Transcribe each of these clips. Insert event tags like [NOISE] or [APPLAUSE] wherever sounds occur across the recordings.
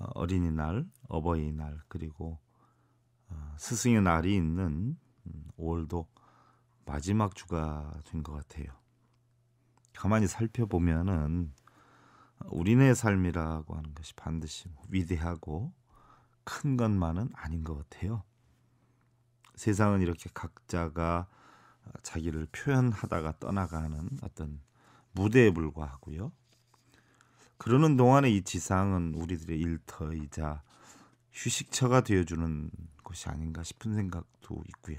어, 어린이날, 어버이날 그리고 어, 스승의 날이 있는 5월도 음, 마지막 주가 된 것 같아요. 가만히 살펴보면은 우리네 삶이라고 하는 것이 반드시 뭐 위대하고 큰 것만은 아닌 것 같아요. 세상은 이렇게 각자가 자기를 표현하다가 떠나가는 어떤 무대에 불과하고요. 그러는 동안에 이 지상은 우리들의 일터이자 휴식처가 되어주는 것이 아닌가 싶은 생각도 있고요.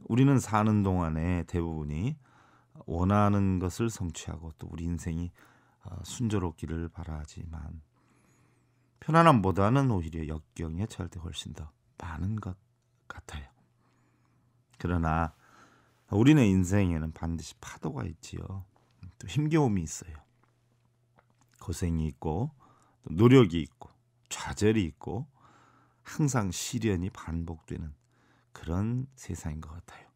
우리는 사는 동안에 대부분이 원하는 것을 성취하고 또 우리 인생이 아, 순조롭기를 바라지만 편안함보다는 오히려 역경에 처할 때 훨씬 더 많은 것 같아요. 그러나 우리는 인생에는 반드시 파도가 있지요. 또 힘겨움이 있어요. 고생이 있고 노력이 있고 좌절이 있고 항상 시련이 반복되는 그런 세상인 것 같아요.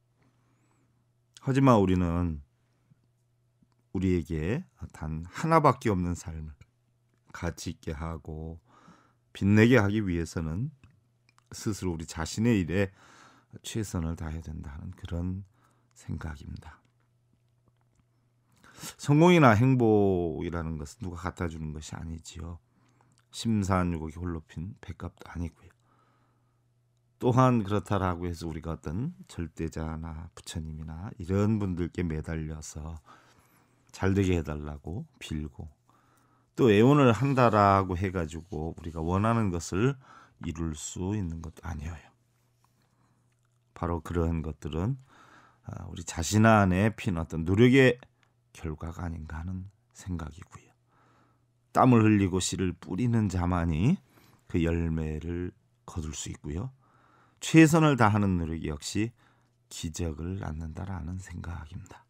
하지만 우리는 우리에게 단 하나밖에 없는 삶을 가치 있게 하고 빛내게 하기 위해서는 스스로 우리 자신의 일에 최선을 다해야 된다는 그런 생각입니다. 성공이나 행복이라는 것은 누가 갖다 주는 것이 아니지요. 심산유곡이 홀로 핀백갑도 아니고요. 또한 그렇다라고 해서 우리가 어떤 절대자나 부처님이나 이런 분들께 매달려서 잘 되게 해달라고 빌고 또 애원을 한다라고 해가지고 우리가 원하는 것을 이룰 수 있는 것도 아니에요. 바로 그러한 것들은 아, 우리 자신 안에 핀 어떤 노력의 결과가 아닌가 하는 생각이고요. 땀을 흘리고 씨를 뿌리는 자만이 그 열매를 거둘 수 있고요. 최선을 다하는 노력 역시 기적을 낳는다라는 생각입니다.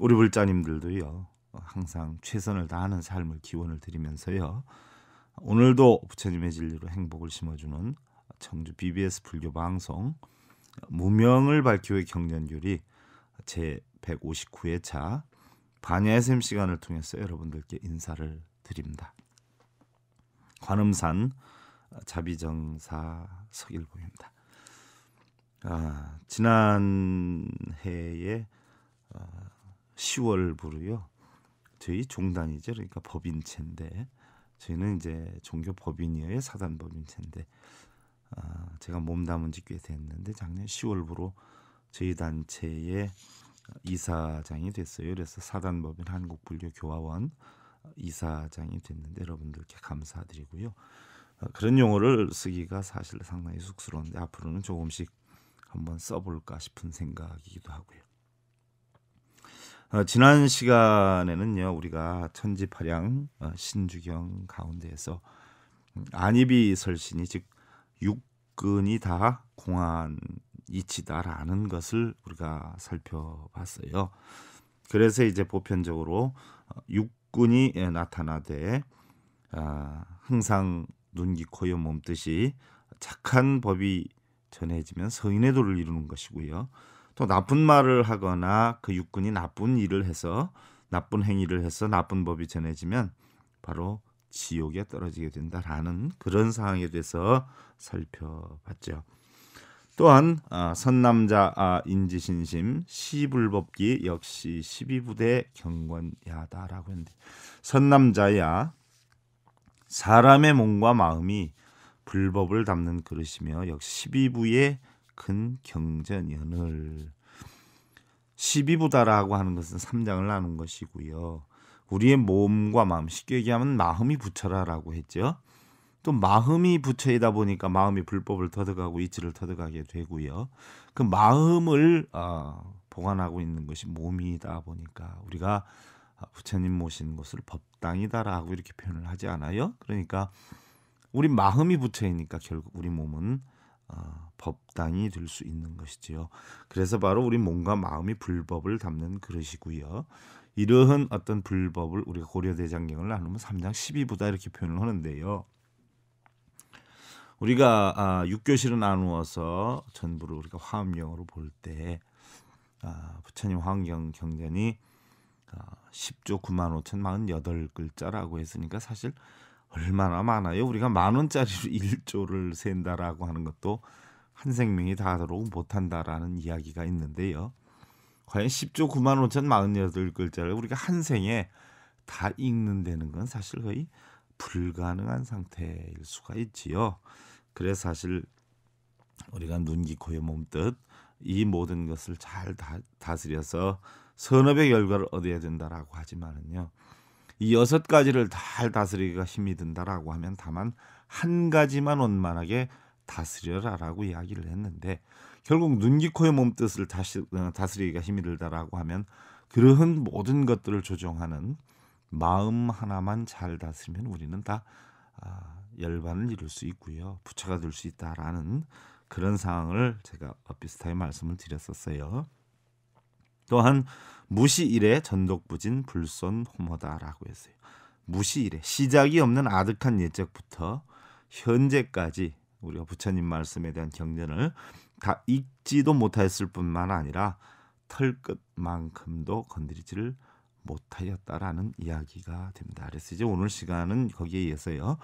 우리 불자님들도요. 항상 최선을 다하는 삶을 기원을 드리면서요. 오늘도 부처님의 진리로 행복을 심어주는 청주 BBS 불교 방송 무명을 밝히고의 경전교리 제 159회차 반야 의샘 시간을 통해서 여러분들께 인사를 드립니다. 관음산 아, 자비정사 석일보입니다 아, 지난해에 어, 아, 10월부로요. 저희 종단이죠. 그러니까 법인체인데 저희는 이제 종교 법인이에요. 사단 법인체인데 아, 제가 몸담은 지꽤 됐는데 작년 10월부로 저희 단체에 이사장이 됐어요. 그래서 사단법인 한국불교교화원 이사장이 됐는데 여러분들께 감사드리고요. 어, 그런 용어를 쓰기가 사실 상당히 쑥스러운데 앞으로는 조금씩 한번 써볼까 싶은 생각이기도 하고요. 어, 지난 시간에는요 우리가 천지파량 어, 신주경 가운데에서 음, 안입이 설신이 즉 육근이 다공안 이치다라는 것을 우리가 살펴봤어요. 그래서 이제 보편적으로 어, 육군이 예, 나타나되 아, 항상 눈기 코여 몸뜻이 착한 법이 전해지면 성인의 도를 이루는 것이고요. 또 나쁜 말을 하거나 그 육군이 나쁜 일을 해서 나쁜 행위를 해서 나쁜 법이 전해지면 바로 지옥에 떨어지게 된다라는 그런 상황에 대해서 살펴봤죠. 또한 아, 선남자 아 인지신심 시불법기 역시 12부대 경관야다라고 했는데 선남자야 사람의 몸과 마음이 불법을 담는 그릇이며 역시 12부의 큰 경전연을 12부다라고 하는 것은 3장을 나눈 것이고요. 우리의 몸과 마음 쉽게 얘기하면 마음이 부처라라고 했죠. 또 마음이 부채이다 보니까 마음이 불법을 터득하고 이치를 터득하게 되고요. 그 마음을 어, 보관하고 있는 것이 몸이다 보니까 우리가 아, 부처님 모신 곳을 법당이다라고 이렇게 표현을 하지 않아요. 그러니까 우리 마음이 부채이니까 결국 우리 몸은 어, 법당이 될 수 있는 것이지요. 그래서 바로 우리 몸과 마음이 불법을 담는 그릇이고요. 이러한 어떤 불법을 우리가 고려대장경을 나누면 3장 12부다 이렇게 표현을 하는데요. 우리가 아, 육교실을 나누어서 전부를 우리가 화엄경으로 볼 때 아, 부처님 화엄경 경전이 아, 10조 9만 5천 48글자라고 했으니까 사실 얼마나 많아요. 우리가 만 원짜리로 1조를 [LAUGHS] 센다라고 하는 것도 한 생명이 다하도록 못한다라는 이야기가 있는데요. 과연 10조 9만 5천 48글자를 우리가 한 생에 다 읽는다는 건 사실 거의 불가능한 상태일 수가 있지요. 그래서 사실 우리가 눈기코의 몸뜻 이 모든 것을 잘 다, 스려서 선업의 결과를 얻어야 된다라고 하지만은요. 이 여섯 가지를 잘 다스리기가 힘이 든다라고 하면 다만 한 가지만 원만하게 다스려라라고 이야기를 했는데 결국 눈기코의 몸뜻을 다시, 어, 다스리기가 힘이 들다라고 하면 그러한 모든 것들을 조정하는 마음 하나만 잘 다스리면 우리는 다 아, 열반을 이룰 수 있고요. 부처가 될 수 있다라는 그런 상황을 제가 비슷하게 말씀을 드렸었어요. 또한 무시일에 전독부진 불손 호모다라고 했어요. 무시일에 시작이 없는 아득한 예적부터 현재까지 우리가 부처님 말씀에 대한 경전을 다 읽지도 못했을 뿐만 아니라 털끝만큼도 건드리지를 못하였다라는 이야기가 됩니다. 그래서 이제 오늘 시간은 거기에 의해서요.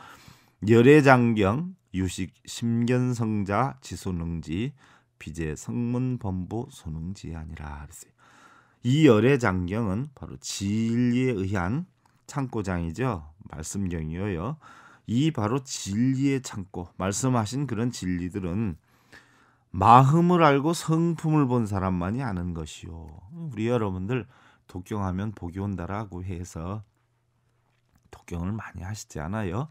열애장경, 유식, 심견성자, 지소능지, 비제, 성문범부, 소능지 아니라 그랬어요. 이 열애장경은 바로 진리에 의한 창고장이죠. 말씀경이에요. 이 바로 진리의 창고, 말씀하신 그런 진리들은 마음을 알고 성품을 본 사람만이 아는 것이요. 우리 여러분들 독경하면 복이 온다라고 해서 독경을 많이 하시지 않아요.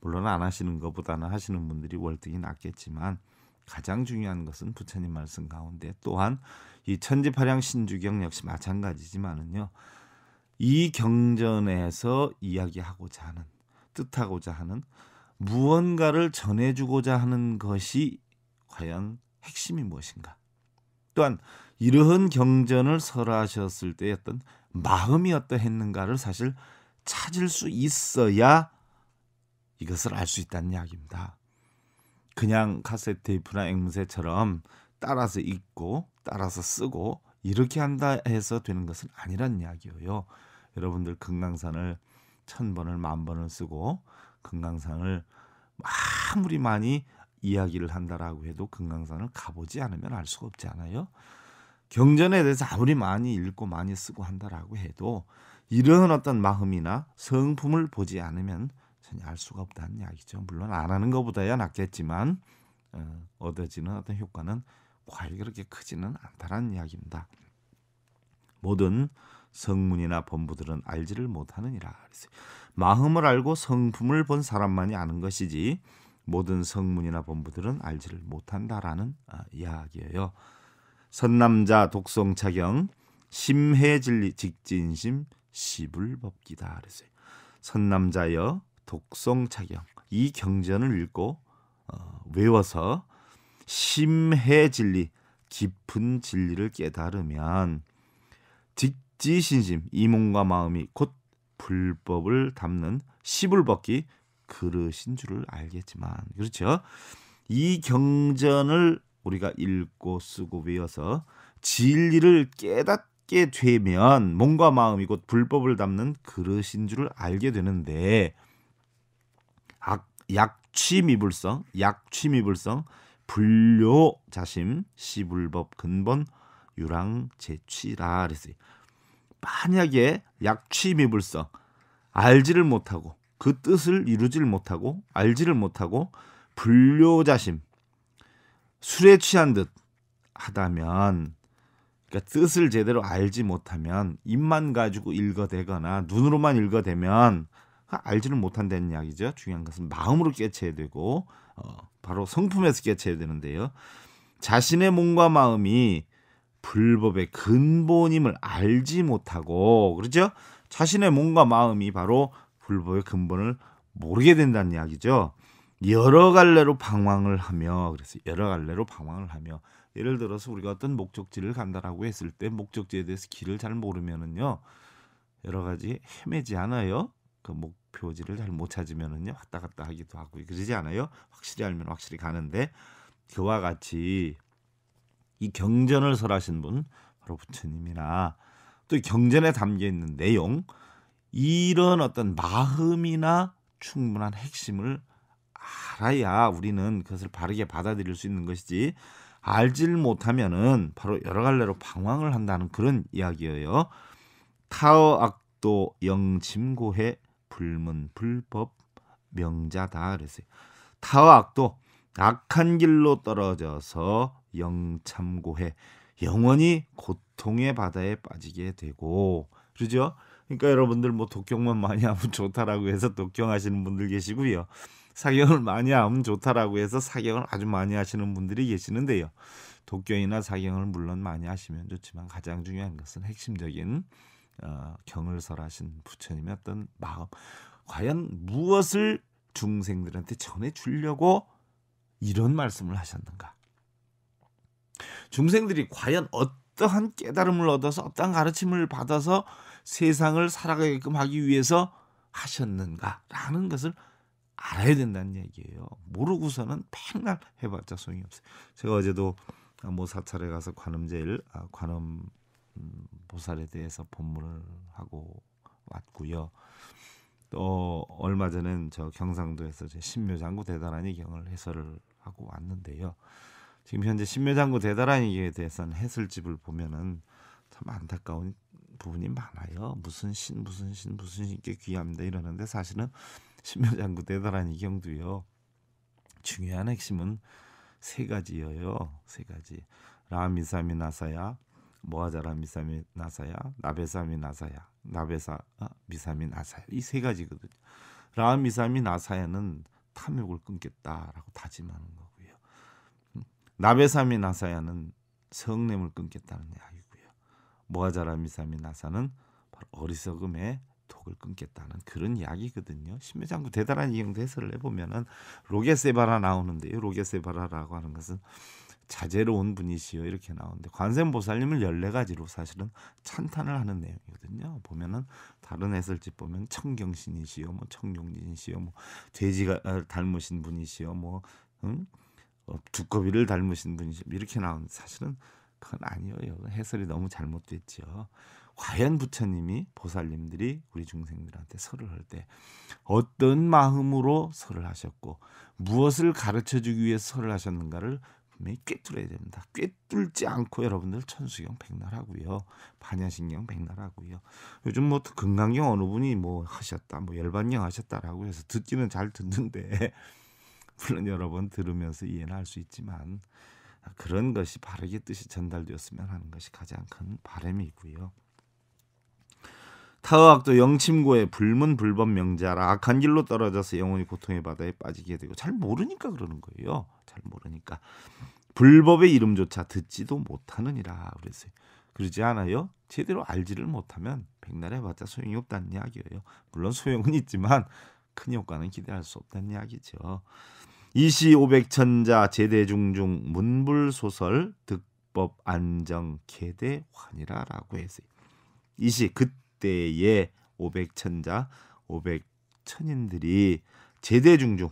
물론 안 하시는 것보다는 하시는 분들이 월등히 낫겠지만 가장 중요한 것은 부처님 말씀 가운데 또한 이 천지파량 신주경 역시 마찬가지지만은요. 이 경전에서 이야기하고자 하는 뜻하고자 하는 무언가를 전해주고자 하는 것이 과연 핵심이 무엇인가? 또한 이러한 경전을 설하셨을 때 어떤 마음이 어떠했는가를 사실 찾을 수 있어야 이것을 알 수 있다는 이야기입니다. 그냥 카세테이프나 트 앵무새처럼 따라서 읽고 따라서 쓰고 이렇게 한다 해서 되는 것은 아니란 이야기예요. 여러분들 금강산을 천 번을 만 번을 쓰고 금강산을 아무리 많이 이야기를 한다라고 해도 금강산을 가보지 않으면 알 수가 없잖아요. 경전에 대해서 아무리 많이 읽고 많이 쓰고 한다라고 해도 이러 어떤 마음이나 성품을 보지 않으면 전혀 알 수가 없다는 이야기죠. 물론 안 하는 것보다야 낫겠지만 어, 얻어지는 어떤 효과는 과일 그렇게 크지는 않다라는 이야기입니다. 모든 성문이나 본부들은 알지를 못하느니라. 마음을 알고 성품을 본 사람만이 아는 것이지 모든 성문이나 본부들은 알지를 못한다라는 아, 이야기예요. 선남자 독성 착영 심해진리 직진심 시불법기다 그랬어요. 선남자여 독성 착영 이 경전을 읽고 어, 외워서 심해진리 깊은 진리를 깨달으면 직지신심 이 몸과 마음이 곧 불법을 담는 시불법기 그릇인 줄을 알겠지만 그렇죠. 이 경전을 우리가 읽고 쓰고 외워서 진리를 깨닫게 되면 몸과 마음이 곧 불법을 담는 그릇인 줄을 알게 되는데 악, 약취미불성, 약취미불성, 불료 자심, 시불법 근본 유랑 제취라 그랬어요. 만약에 약취미불성 알지를 못하고 그 뜻을 이루질 못하고 알지를 못하고 불효자심 술에 취한 듯 하다면 그러니까 뜻을 제대로 알지 못하면 입만 가지고 읽어대거나 눈으로만 읽어대면 그 알지를 못한다는 이야기죠. 중요한 것은 마음으로 깨쳐야 되고 어, 바로 성품에서 깨쳐야 되는데요. 자신의 몸과 마음이 불법의 근본임을 알지 못하고 그렇죠? 자신의 몸과 마음이 바로 불법의 근본을 모르게 된다는 이야기죠. 여러 갈래로 방황을 하며 그래서 여러 갈래로 방황을 하며 예를 들어서 우리가 어떤 목적지를 간다라고 했을 때 목적지에 대해서 길을 잘 모르면은요 여러 가지 헤매지 않아요 그 목표지를 잘 못 찾으면은요 왔다 갔다 하기도 하고 그러지 않아요 확실히 알면 확실히 가는데 그와 같이 이 경전을 설하신 분 바로 부처님이나 또 경전에 담겨 있는 내용 이런 어떤 마음이나 충분한 핵심을 알아야 우리는 그것을 바르게 받아들일 수 있는 것이지 알질 못하면은 바로 여러 갈래로 방황을 한다는 그런 이야기예요. 타어 악도 영침고해 불문 불법 명자다 그랬어요. 타어 악도 악한 길로 떨어져서 영참고해 영원히 고통의 바다에 빠지게 되고 그러죠. 그러니까 여러분들 뭐 독경만 많이 하면 [LAUGHS] 좋다라고 해서 독경하시는 분들 계시고요. 사경을 많이 하면 좋다라고 해서 사경을 아주 많이 하시는 분들이 계시는데요. 독경이나 사경을 물론 많이 하시면 좋지만 가장 중요한 것은 핵심적인 어, 경을 설하신 부처님의 어떤 마음 과연 무엇을 중생들한테 전해 주려고 이런 말씀을 하셨는가? 중생들이 과연 어떠한 깨달음을 얻어서 어떠한 가르침을 받아서 세상을 살아가게끔 하기 위해서 하셨는가라는 것을 알아야 된다는 얘기예요. 모르고서는 맨날 해봤자 소용이 없어요. 제가 어제도 뭐 사찰에 가서 관음제일 아, 관음 음, 보살에 대해서 본문을 하고 왔고요. 또 얼마 전엔 저 경상도에서 제 신묘장구 대단한 경을 해설을 하고 왔는데요. 지금 현재 신묘장구 대단한 이에 대해서는 해설집을 보면은 참 안타까운 부분이 많아요. 무슨 신 무슨 신 무슨 신께 귀합니다 이러는데 사실은 신묘장구 대단한 이경도요. 중요한 핵심은 세 가지예요. 세 가지. 라미사미 나사야 모아자라 미사미 나사야 나베사미 나사야 나베사 아, 어? 미사미 나사야 이 세 가지거든요. 라미사미 나사야는 탐욕을 끊겠다라고 다짐하는 거고요. 음? 나베사미 나사야는 성냄을 끊겠다는 이야기. 모아자라 미사미 나사는 바로 어리석음에 독을 끊겠다는 그런 이야기거든요. 신묘장구 대단한 이용도 해설을 해보면은 로게세바라 나오는데요. 로게세바라라고 하는 것은 자제로 운 분이시요 이렇게 나오는데 관세음보살님을 열네 가지로 사실은 찬탄을 하는 내용이거든요. 보면은 다른 해설집 보면 청경신이시요, 뭐 청룡진이시요, 뭐 돼지가 아, 닮으신 분이시요, 뭐 응? 어, 두꺼비를 닮으신 분이시요 뭐 이렇게 나오는 사실은 그건 아니에요. 해설이 너무 잘못됐죠. 과연 부처님이 보살님들이 우리 중생들한테 설을 할 때 어떤 마음으로 설을 하셨고 무엇을 가르쳐 주기 위해 서 설을 하셨는가를 분명히 꿰뚫어야 됩니다. 꿰뚫지 않고 여러분들 천수경 백날하고요. 반야신경 백날하고요. 요즘 뭐 금강경 어느 분이 뭐 하셨다 뭐 열반경 하셨다라고 해서 듣기는 잘 듣는데 [LAUGHS] 물론 여러 분 들으면서 이해는 할 수 있지만 아, 그런 것이 바르게 뜻이 전달되었으면 하는 것이 가장 큰 바람이고요. 타의학도 영침고의 불문불법 명제라 악한 길로 떨어져서 영혼이 고통의 바다에 빠지게 되고 잘 모르니까 그러는 거예요. 잘 모르니까 불법의 이름조차 듣지도 못하느니라 그랬어요. 그러지 않아요? 제대로 알지를 못하면 백날에 봤자 소용이 없다는 이야기예요. 물론 소용은 있지만 큰 효과는 기대할 수 없다는 이야기죠. 이시 오백천자 제대중중 문불소설 득법 안정 계대 환이라라고 했어요. 이시 그때의 오백천자 오백천인들이 제대중중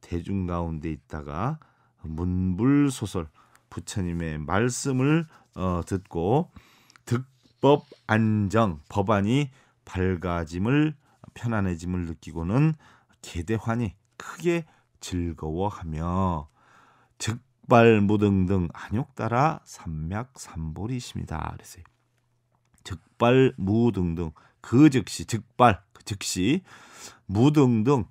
대중 가운데 있다가 문불소설 부처님의 말씀을 어, 듣고 득법 안정 법안이 밝아짐을 편안해짐을 느끼고는 계대환이 크게 즐거워하며 즉발무등등 안옥따라 삼맥삼보리십니다. 그랬어요. 즉발무등등 그 즉시 즉발 그 즉시 무등등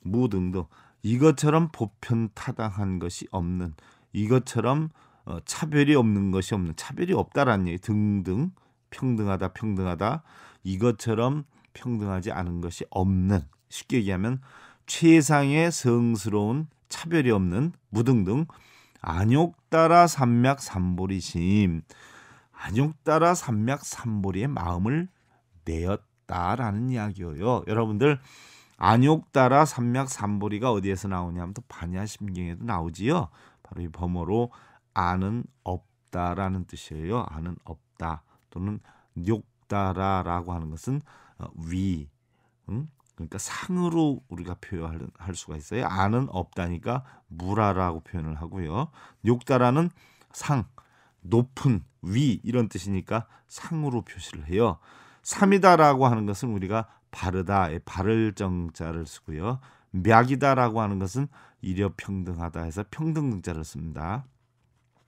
무등등 이것처럼 보편타당한 것이 없는 이것처럼 어, 차별이 없는 것이 없는 차별이 없다라는 얘기 등등 평등하다 평등하다 이것처럼 평등하지 않은 것이 없는 쉽게 얘기하면 최상의 성스러운 차별이 없는 무등등 안욕따라 산맥 삼보리심 안욕따라 산맥 삼보리의 마음을 내었다라는 이야기예요. 여러분들 안욕따라 산맥 삼보리가 어디에서 나오냐면 또 반야심경에도 나오지요. 바로 이 범어로 안은 없다라는 뜻이에요. 안은 없다 또는 욕따라라고 하는 것은 어, 위 응? 그러니까 상으로 우리가 표현할 수가 있어요. 아는 없다니까 무라라고 표현을 하고요. 욕다라는 상, 높은, 위 이런 뜻이니까 상으로 표시를 해요. 삼이다라고 하는 것은 우리가 바르다, 예, 바를 정자를 쓰고요. 맥이다라고 하는 것은 이려평등하다 해서 평등등자를 씁니다.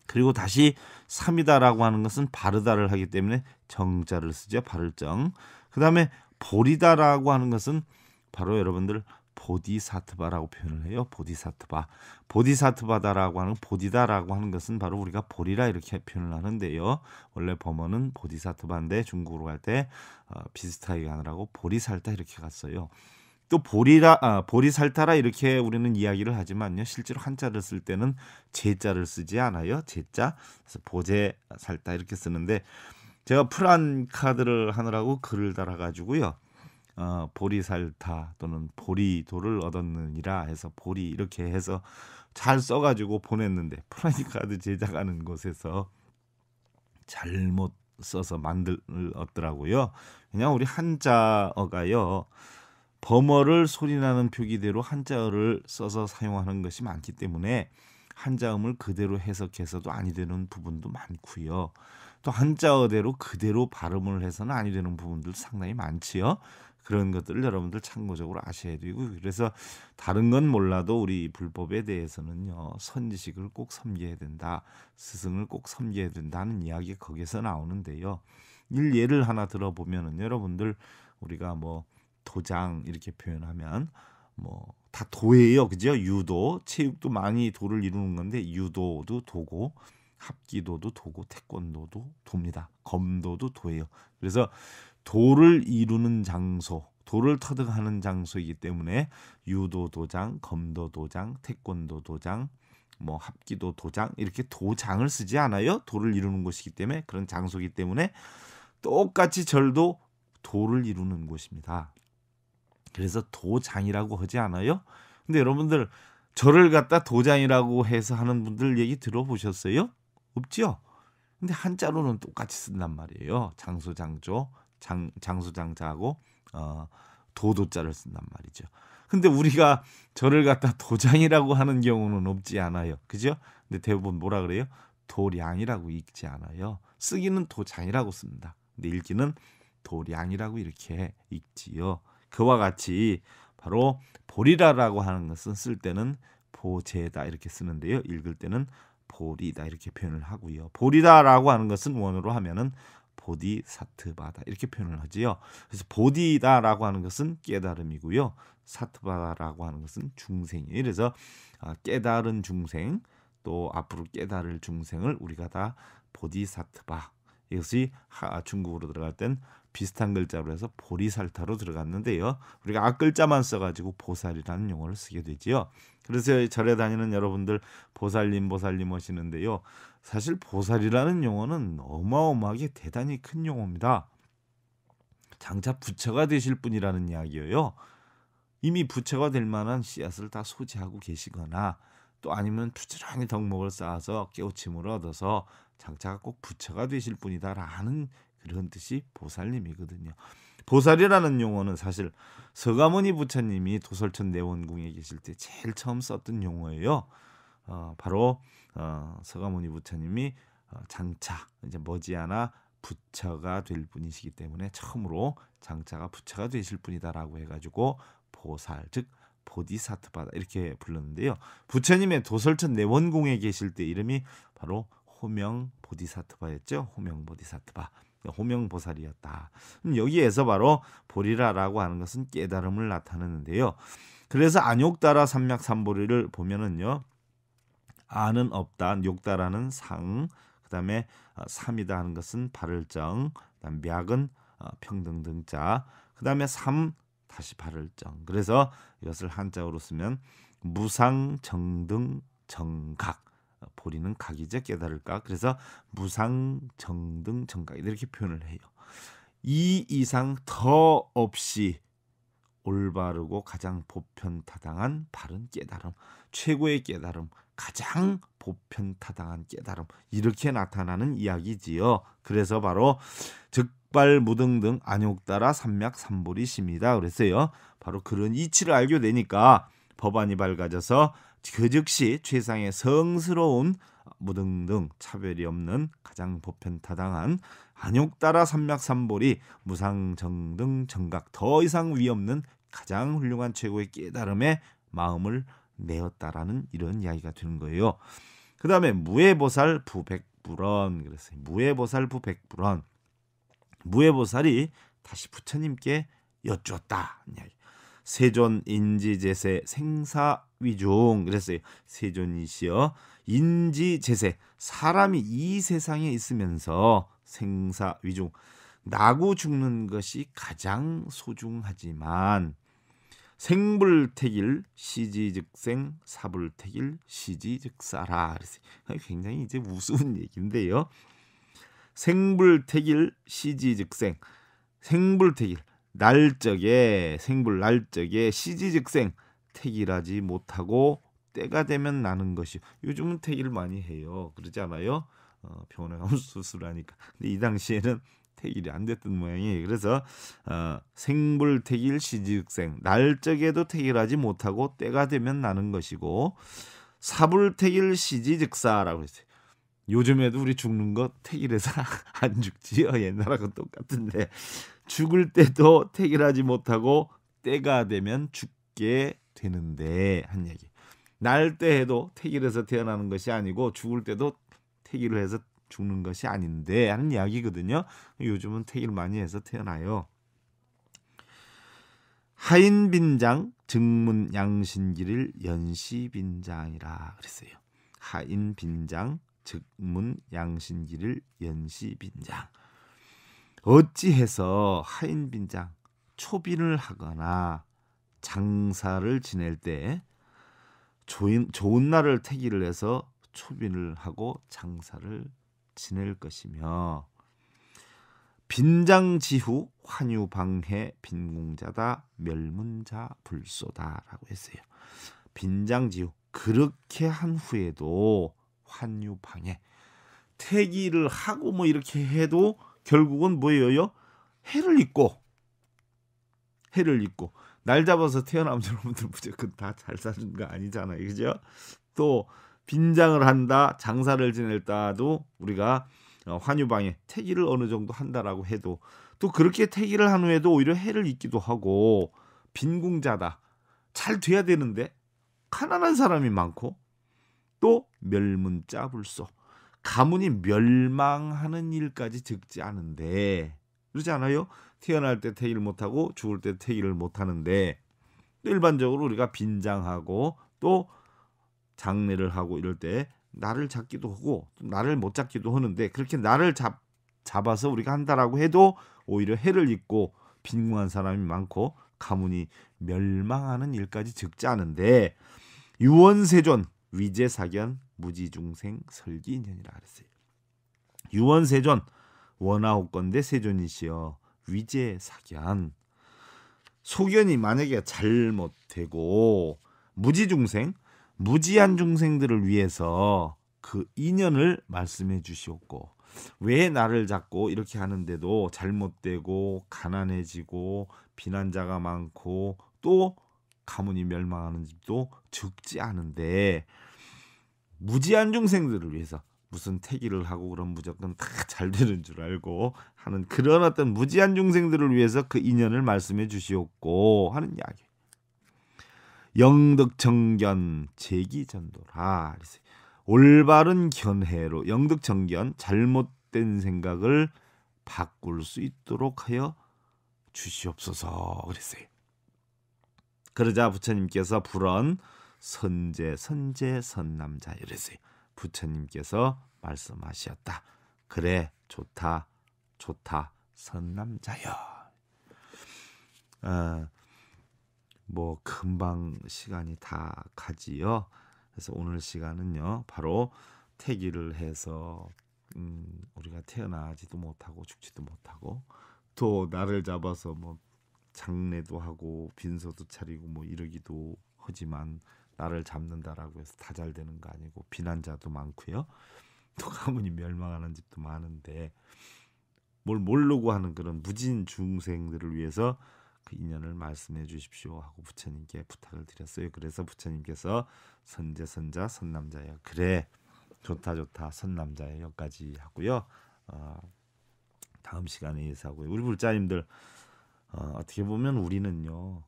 그리고 다시 삼이다라고 하는 것은 바르다를 하기 때문에 정자를 쓰죠. 바를정. 그 다음에 보리다라고 하는 것은 바로 여러분들 보디사트바라고 표현을 해요. 보디사트바. 보디사트바다라고 하는 보디다라고 하는 것은 바로 우리가 보리라 이렇게 표현을 하는데요. 원래 범어는 보디사트바인데 중국으로 갈때 어, 비슷하게 하느라고 보리살다 이렇게 갔어요. 또 보리라 아, 보리살타라 이렇게 우리는 이야기를 하지만요 실제로 한자를 쓸 때는 제자를 쓰지 않아요 제자 그래서 보제살타 이렇게 쓰는데 제가 프란 카드를 하느라고 글을 달아가지고요. 어, 보리살타 또는 보리도를 얻었느니라 해서 보리 이렇게 해서 잘 써가지고 보냈는데 프라니카드 제작하는 곳에서 잘못 써서 만들었더라고요. 그냥 우리 한자어가요. 범어를 소리나는 표기대로 한자어를 써서 사용하는 것이 많기 때문에 한자음을 그대로 해석해서도 아니 되는 부분도 많고요. 또 한자어대로 그대로 발음을 해서는 아니 되는 부분들 상당히 많지요. 그런 것들을 여러분들 참고적으로 아셔야 되고 그래서 다른 건 몰라도 우리 불법에 대해서는요 선지식을 꼭 섬겨야 된다 스승을 꼭 섬겨야 된다는 이야기 거기서 나오는데요 일 예를 하나 들어보면은 여러분들 우리가 뭐 도장 이렇게 표현하면 뭐 다 도예요 그죠 유도 체육도 많이 도를 이루는 건데 유도도 도고 합기도도 도고 태권도도 도입니다. 검도도 도예요. 그래서 도를 이루는 장소, 도를 터득하는 장소이기 때문에 유도 도장, 검도 도장, 태권도 도장, 뭐 합기도 도장 이렇게 도장을 쓰지 않아요. 도를 이루는 곳이기 때문에 그런 장소이기 때문에 똑같이 절도 도를 이루는 곳입니다. 그래서 도장이라고 하지 않아요. 근데 여러분들 절을 갖다 도장이라고 해서 하는 분들 얘기 들어보셨어요? 없지요. 근데 한자로는 똑같이 쓴단 말이에요. 장수장조, 장 장수장자하고 어 도도자를 쓴단 말이죠. 근데 우리가 저를 갖다 도장이라고 하는 경우는 없지 않아요. 그죠? 근데 대부분 뭐라 그래요? 도량이라고 읽지 않아요. 쓰기는 도장이라고 씁니다. 근데 읽기는 도량이라고 이렇게 읽지요. 그와 같이 바로 보리라라고 하는 것은 쓸 때는 보제다 이렇게 쓰는데요. 읽을 때는 보리다 이렇게 표현을 하고요. 보리다라고 하는 것은 원어로 하면은 보디사트바다 이렇게 표현을 하지요. 그래서 보디다라고 하는 것은 깨달음이고요. 사트바다라고 하는 것은 중생이에요. 그래서 아, 깨달은 중생 또 앞으로 깨달을 중생을 우리가 다 보디사트바 이것이 하, 중국으로 들어갈 땐 비슷한 글자로 해서 보리살타로 들어갔는데요. 우리가 앞글자만 써가지고 보살이라는 용어를 쓰게 되지요. 그래서 절에 다니는 여러분들 보살님 보살님 하시는데요. 사실 보살이라는 용어는 어마어마하게 대단히 큰 용어입니다. 장차 부처가 되실 분이라는 이야기예요. 이미 부처가 될 만한 씨앗을 다 소지하고 계시거나 또 아니면 투지런히 덕목을 쌓아서 깨우침을 얻어서 장차가 꼭 부처가 되실 분이다라는 그런 뜻이 보살님이거든요. 보살이라는 용어는 사실 서가모니 부처님이 도설천 내원궁에 계실 때 제일 처음 썼던 용어예요. 어, 바로 어, 서가모니 부처님이 어, 장차 이제 머지않아 부처가 될 분이시기 때문에 처음으로 장차가 부처가 되실 분이다라고 해가지고 보살 즉 보디사트바다 이렇게 불렀는데요. 부처님의 도설천 내원궁에 계실 때 이름이 바로 호명 보디사트바였죠. 호명 보디사트바. 호명 보살이었다. 음, 여기에서 바로 보리라라고 하는 것은 깨달음을 나타내는데요. 그래서 안욕따라 삼맥 삼보리를 보면은요. 아는 없다, 욕다라는 상, 그다음에 어, 삼이다 하는 것은 발을정, 그다음 맥은 어, 평등등자, 그다음에 삼 다시 발을정. 그래서 이것을 한자어로 쓰면 무상 정등 정각 어, 보리는 각이제 깨달을까 그래서 무상정등 정각 이렇게 표현을 해요. 이 이상 더 없이 올바르고 가장 보편타당한 바른 깨달음, 최고의 깨달음, 가장 보편타당한 깨달음 이렇게 나타나는 이야기지요. 그래서 바로 즉발 무등등 안욕따라 삼맥 삼보리십니다 그랬어요. 바로 그런 이치를 알게 되니까 법안이 밝아져서 그 즉시 최상의 성스러운 무등등 차별이 없는 가장 보편타당한 안욕따라 삼맥삼보리 무상정등 정각 더 이상 위없는 가장 훌륭한 최고의 깨달음에 마음을 내었다라는 이런 이야기가 되는 거예요. 그 다음에 무해보살 부백불원 그랬어요. 무해보살 부백불원 무해보살이 다시 부처님께 여쭈었다. 세존 인지제세 생사 위종 그랬어요. 세존이시여 인지재세 사람이 이 세상에 있으면서 생사위종 나고 죽는 것이 가장 소중하지만 생불태길 시지즉생 사불태길 시지즉사라 그랬어요 그러니까 굉장히 이제 우스운 얘기인데요. 생불태길 시지즉생 생불태길 날적에 생불 날적에 시지즉생 택일하지 못하고 때가 되면 나는 것이 요즘은 택일 많이 해요. 그러지 않아요? 어, 병원에 가면 [LAUGHS] 수술하니까. 근데 이 당시에는 택일이 안 됐던 모양이에요. 그래서 어, 생불 택일 시지육생 날적에도 택일하지 못하고 때가 되면 나는 것이고 사불 택일 시지즉사라고 했어요. 요즘에도 우리 죽는 거 택일해서 [LAUGHS] 안 죽지요. 어, 옛날하고 똑같은데 죽을 때도 택일하지 못하고 때가 되면 죽게 되는데 한 얘기. 날때에도 태기에서 태어나는 것이 아니고 죽을 때도 태기를 해서 죽는 것이 아닌데 하는 이야기거든요. 요즘은 태기를 많이 해서 태어나요. 하인빈장 증문 양신기를 연시빈장이라 그랬어요. 하인빈장 증문 양신기를 연시빈장. 어찌해서 하인빈장 초빈을 하거나 장사를 지낼 때 좋은, 좋은 날을 태기를 해서 초빈을 하고 장사를 지낼 것이며 빈장지후 환유방해 빈공자다 멸문자 불소다라고 했어요. 빈장지후 그렇게 한 후에도 환유방해 태기를 하고 뭐 이렇게 해도 결국은 뭐예요? 해를 입고 해를 입고 날 잡아서 태어남 여러분들 무조건 다 잘 사는 거 아니잖아요. 그죠? 또 빈장을 한다, 장사를 지낼다도 우리가 어, 환유방에 태기를 어느 정도 한다라고 해도 또 그렇게 태기를 한 후에도 오히려 해를 입기도 하고 빈궁자다. 잘 돼야 되는데 가난한 사람이 많고 또 멸문 자불소 가문이 멸망하는 일까지 적지 않은데 그러지 않아요? 태어날 때 태기를 못하고 죽을 때 태기를 못하는데 일반적으로 우리가 빈장하고 또 장례를 하고 이럴 때 나를 잡기도 하고 나를 못 잡기도 하는데 그렇게 나를 잡 잡아서 우리가 한다라고 해도 오히려 해를 입고 빈궁한 사람이 많고 가문이 멸망하는 일까지 적지 않은데 유원세존 위제사견 무지중생 설기인연이라 그랬어요. 유원세존 원하오 건데 세존이시여 위제 사견 소견이 만약에 잘못되고 무지 중생 무지한 중생들을 위해서 그 인연을 말씀해 주시옵고 왜 나를 잡고 이렇게 하는데도 잘못되고 가난해지고 비난자가 많고 또 가문이 멸망하는 집도 적지 않은데 무지한 중생들을 위해서 무슨 태기를 하고 그런 무조건 다 잘 되는 줄 알고 하는 그런 어떤 무지한 중생들을 위해서 그 인연을 말씀해 주시옵고 하는 이야기. 영덕정견 제기전도라. 올바른 견해로 영덕정견 잘못된 생각을 바꿀 수 있도록 하여 주시옵소서 그랬어요. 그러자 부처님께서 불언 선제 선제 선남자 이랬어요. 부처님께서 말씀하셨다 그래 좋다 좋다 선남자여. 아뭐 어, 금방 시간이 다 가지요. 그래서 오늘 시간은요 바로 태기를 해서 음, 우리가 태어나지도 못하고 죽지도 못하고 또 나를 잡아서 뭐 장례도 하고 빈소도 차리고 뭐 이러기도 하지만 나를 잡는다라고 해서 다 잘 되는 거 아니고 비난자도 많고요. [LAUGHS] 또 가문이 멸망하는 집도 많은데 뭘 모르고 하는 그런 무진 중생들을 위해서 그 인연을 말씀해 주십시오 하고 부처님께 부탁을 드렸어요. 그래서 부처님께서 선제 선자 선남자예요 그래 좋다 좋다 선남자여 여기까지 하고요. 어, 다음 시간에 예사고요. 우리 불자님들 어, 어떻게 보면 우리는요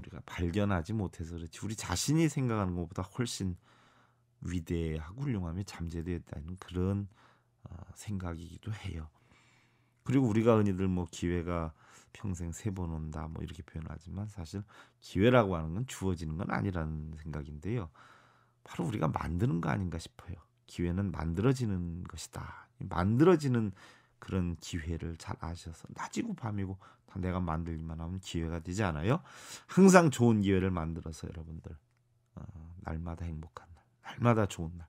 우리가 발견하지 못해서 그렇지 우리 자신이 생각하는 것보다 훨씬 위대하고 훌륭함이 잠재되어 있다는 그런 어, 생각이기도 해요. 그리고 우리가 흔히들 뭐 기회가 평생 세 번 온다 뭐 이렇게 표현하지만 사실 기회라고 하는 건 주어지는 건 아니라는 생각인데요. 바로 우리가 만드는 거 아닌가 싶어요. 기회는 만들어지는 것이다. 만들어지는 그런 기회를 잘 아셔서 낮이고 밤이고 다 내가 만들기만 하면 기회가 되지 않아요? 항상 좋은 기회를 만들어서 여러분들 어, 날마다 행복한 날, 날마다 좋은 날,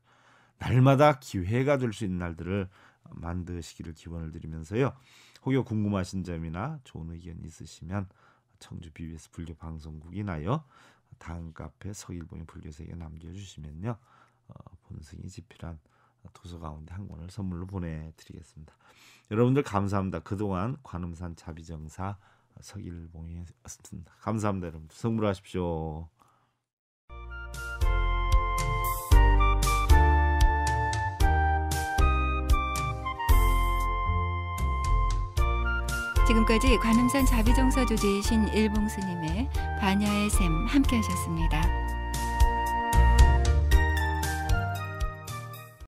날마다 기회가 될 수 있는 날들을 만드시기를 기원을 드리면서요. 혹여 궁금하신 점이나 좋은 의견 있으시면 청주 BBS 불교 방송국이나요 다음 카페 서일봉의 불교세계 남겨주시면요 어, 본승이 집필한 도서 가운데 한 권을 선물로 보내드리겠습니다. 여러분들 감사합니다. 그동안 관음산 자비정사 서일봉이었습니다. 감사합니다. 여러분 선물하십시오 지금까지 관음산 자비정사 조지이신 일봉스님의 반야의 샘 함께 하셨습니다.